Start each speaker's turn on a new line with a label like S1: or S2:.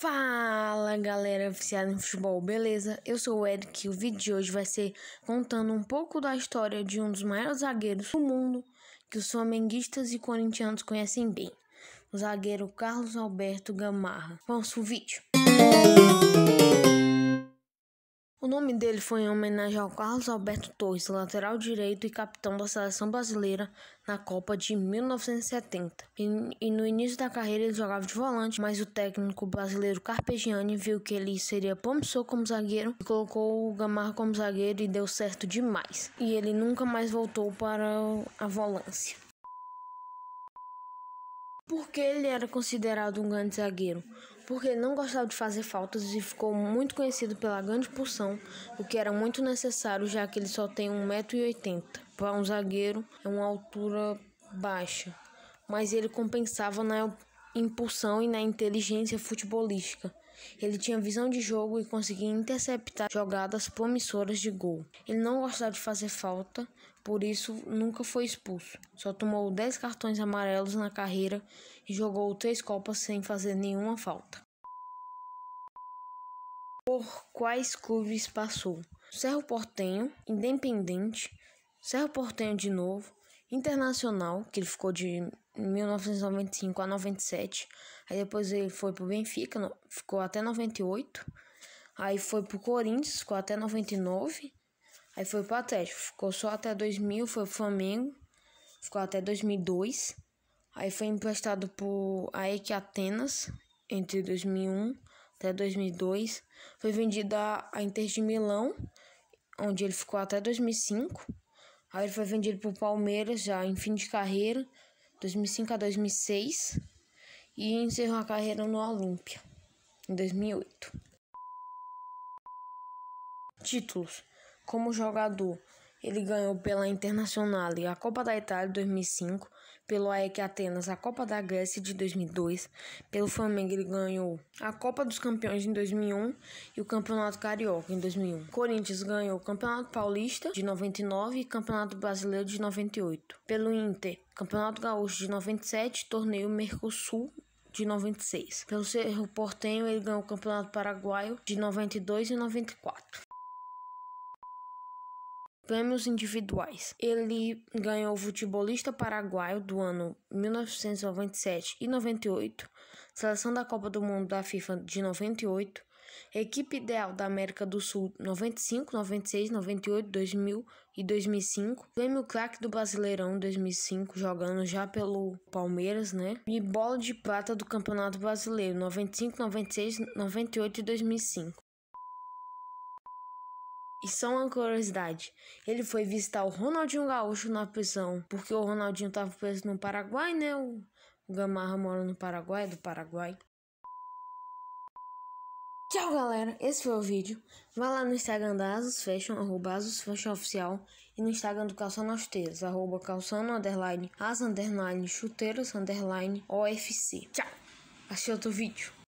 S1: Fala galera viciada em futebol, beleza? Eu sou o Eric e o vídeo de hoje vai ser contando um pouco da história de um dos maiores zagueiros do mundo que os flamenguistas e corintianos conhecem bem, o zagueiro Carlos Alberto Gamarra. Vamos pro vídeo! nome dele foi em homenagem ao Carlos Alberto Torres, lateral direito e capitão da seleção brasileira na Copa de 1970. E, e, no início da carreira ele jogava de volante, mas o técnico brasileiro Carpegiani viu que ele seria promissor como zagueiro e colocou o Gamarra como zagueiro e deu certo demais. E ele nunca mais voltou para a volância. Por que ele era considerado um grande zagueiro? porque ele não gostava de fazer faltas e ficou muito conhecido pela grande pulsão, o que era muito necessário já que ele só tem 1,80m. Para um zagueiro é uma altura baixa, mas ele compensava na impulsão e na inteligência futebolística. Ele tinha visão de jogo e conseguia interceptar jogadas promissoras de gol. Ele não gostava de fazer falta, por isso nunca foi expulso. Só tomou 10 cartões amarelos na carreira e jogou três Copas sem fazer nenhuma falta. Por quais clubes passou? Cerro Portenho, Independente, Cerro Portenho de novo, Internacional, que ele ficou de 1995 a 97. Aí depois ele foi pro Benfica, ficou até 98. Aí foi pro Corinthians, ficou até 99. Aí foi pro Atlético, ficou só até 2000, foi pro Flamengo, ficou até 2002. Aí foi emprestado pro AEK Atenas entre 2001 até 2002. Foi vendido à Inter de Milão, onde ele ficou até 2005. Aí ele foi vendido para o Palmeiras já em fim de carreira, 2005 a 2006, e encerrou a carreira no Olímpia, em 2008. Títulos: Como jogador, ele ganhou pela Internacional e a Copa da Itália 2005, pelo AEK Atenas a Copa da Grécia de 2002, pelo Flamengo ele ganhou a Copa dos Campeões em 2001 e o Campeonato Carioca em 2001. Corinthians ganhou o Campeonato Paulista de 99 e Campeonato Brasileiro de 98. Pelo Inter, Campeonato Gaúcho de 97, Torneio Mercosul de 96. Pelo Cerro Portenho, ele ganhou o Campeonato Paraguaio de 92 e 94. Prêmios individuais. Ele ganhou o futebolista paraguaio do ano 1997 e 98, seleção da Copa do Mundo da FIFA de 98, equipe ideal da América do Sul 95, 96, 98, 2000 e 2005, prêmio craque do Brasileirão 2005, jogando já pelo Palmeiras, né? E bola de prata do Campeonato Brasileiro 95, 96, 98 e 2005. E só uma curiosidade, ele foi visitar o Ronaldinho Gaúcho na prisão, porque o Ronaldinho estava preso no Paraguai, né? O Gamarra mora no Paraguai, é do Paraguai. Tchau, galera. Esse foi o vídeo. Vai lá no Instagram da Asus Fashion, arroba Asus Fashion Oficial, e no Instagram do Calçando Chuteiras, arroba calçando, underline, as, underline, chuteiros underline, OFC. Tchau. Achei outro vídeo.